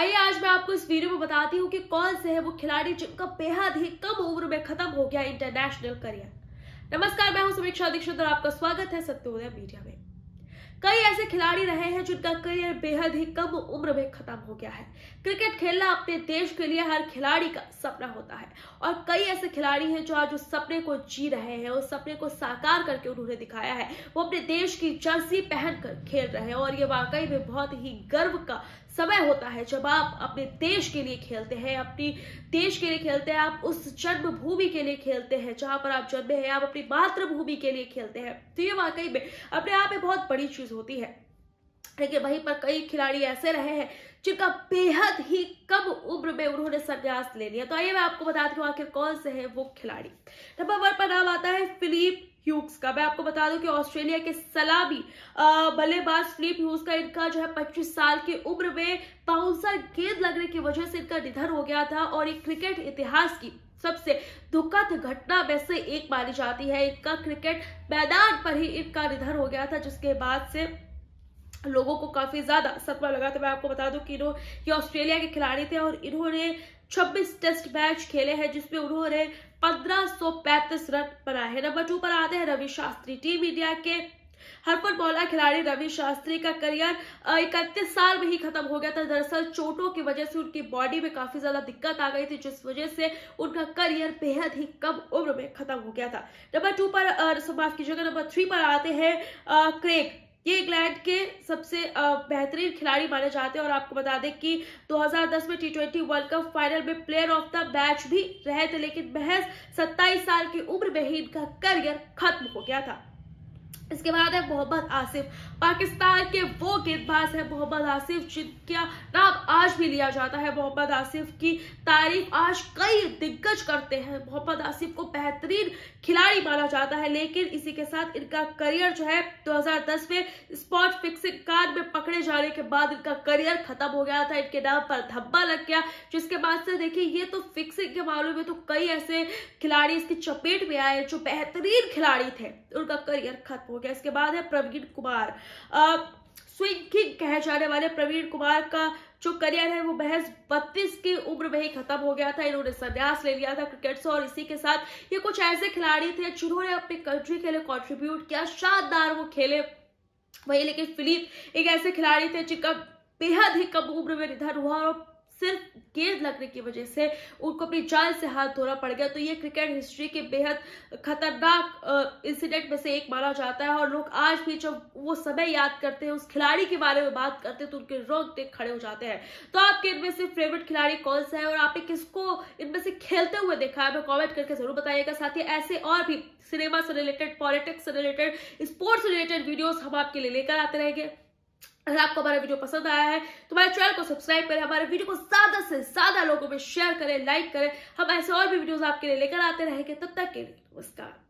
आइए आज मैं आपको इस वीडियो में बताती हूँ कि कौन से है वो खिलाड़ी जिनका बेहद ही कम उम्र में खत्म हो गया इंटरनेशनल करियर नमस्कार मैं हूँ समीक्षा दीक्षित और आपका स्वागत है सत्योदय मीडिया में कई ऐसे खिलाड़ी रहे हैं जिनका करियर बेहद ही कम उम्र में खत्म हो गया है क्रिकेट खेलना अपने देश के लिए हर खिलाड़ी का सपना होता है और कई ऐसे खिलाड़ी हैं जो आज उस सपने को जी रहे हैं उस सपने को साकार करके उन्होंने दिखाया है वो अपने देश की जर्सी पहनकर खेल रहे हैं और ये वाकई में बहुत ही गर्व का समय होता है जब आप अपने देश के लिए खेलते हैं अपनी देश के लिए खेलते हैं आप उस जन्मभूमि के लिए खेलते हैं जहां पर आप जन्मे हैं आप अपनी मातृभूमि के लिए खेलते हैं तो ये वाकई में अपने आप में बहुत बड़ी चीज़ होती है लेकिन वहीं पर कई खिलाड़ी ऐसे रहे हैं जिनका बेहद ही कम उम्र में उन्होंने संन्यास ले लिया तो आइए मैं आपको बताती हूँ आखिर कौन से हैं वो खिलाड़ी नंबर वन पर नाम आता है फिलीप ह्यूक्स का मैं आपको बता दूं कि ऑस्ट्रेलिया के सलामी बल्लेबाज फिलीप ह्यूक्स का इनका जो है पच्चीस साल की उम्र में बाउंसर गेंद लगने की वजह से इनका निधन हो गया था और एक क्रिकेट इतिहास की सबसे दुखद घटना में से एक मानी जाती है इनका क्रिकेट मैदान पर ही इनका निधन हो गया था जिसके बाद से लोगों को काफ़ी ज़्यादा सदमा लगा था मैं आपको बता दूं कि इन्हों ये ऑस्ट्रेलिया के खिलाड़ी थे और इन्होंने 26 टेस्ट मैच खेले हैं जिसमें उन्होंने 1535 रन बनाए हैं नंबर टू पर आते हैं रवि शास्त्री टीम इंडिया के हरफन मौला खिलाड़ी रवि शास्त्री का करियर इकतीस साल में ही खत्म हो गया था दरअसल चोटों की वजह से उनकी बॉडी में काफी ज्यादा दिक्कत आ गई थी जिस वजह से उनका करियर बेहद ही कम उम्र में खत्म हो गया था नंबर टू पर माफ कीजिएगा नंबर थ्री पर आते हैं क्रेग ये इंग्लैंड के सबसे बेहतरीन खिलाड़ी माने जाते हैं और आपको बता दें कि 2010 में T twenty world cup final में प्लेयर ऑफ द मैच भी रहे थे लेकिन महज 27 साल की उम्र में ही इनका करियर खत्म हो गया था इसके बाद है मोहम्मद आसिफ पाकिस्तान के वो गेंदबाज है मोहम्मद आसिफ जिनका नाम आज भी लिया जाता है मोहम्मद आसिफ की तारीफ आज कई दिग्गज करते हैं मोहम्मद आसिफ को बेहतरीन खिलाड़ी माना जाता है लेकिन इसी के साथ इनका करियर जो है 2010 में स्पॉट फिक्सिंग कार्ड में पकड़े जाने के बाद इनका करियर खत्म हो गया था इनके नाम पर धब्बा लग गया जिसके बाद से देखिए ये तो फिक्सिंग के मामले में तो कई ऐसे खिलाड़ी इसकी चपेट में आए जो बेहतरीन खिलाड़ी थे उनका करियर खत्म हो गया इसके बाद है प्रवीण कुमार स्विंग कहे जाने वाले प्रवीण कुमार का जो करियर है वो बहस बत्तीस की उम्र में ही खत्म हो गया था इन्होंने संन्यास ले लिया था क्रिकेट से और इसी के साथ ये कुछ ऐसे खिलाड़ी थे जिन्होंने अपनी कंट्री के लिए कॉन्ट्रीब्यूट किया शानदार वो खेले वही लेकिन फिलीप एक ऐसे खिलाड़ी थे जिनका बेहद ही कम उम्र में निधन हुआ और सिर्फ गेंद लगने की वजह से उनको अपनी जान से हाथ धोना पड़ गया तो ये क्रिकेट हिस्ट्री के बेहद खतरनाक इंसिडेंट में से एक माना जाता है और लोग आज भी जब वो समय याद करते हैं उस खिलाड़ी के बारे में बात करते हैं तो उनके रोंगटे खड़े हो जाते हैं तो आपके इनमें से फेवरेट खिलाड़ी कौन सा है और आपने किसको इनमें से खेलते हुए देखा है हमें कॉमेंट करके जरूर बताइएगा साथ ही ऐसे और भी सिनेमा से रिलेटेड पॉलिटिक्स से रिलेटेड स्पोर्ट्स से रिलेटेड वीडियोज हम आपके लिए लेकर आते रहेंगे अगर आपको हमारा वीडियो पसंद आया है तो हमारे चैनल को सब्सक्राइब करें हमारे वीडियो को ज्यादा से ज्यादा लोगों में शेयर करें लाइक करें हम ऐसे और भी वीडियोस आपके लिए लेकर आते रहेंगे तब तक के लिए नमस्कार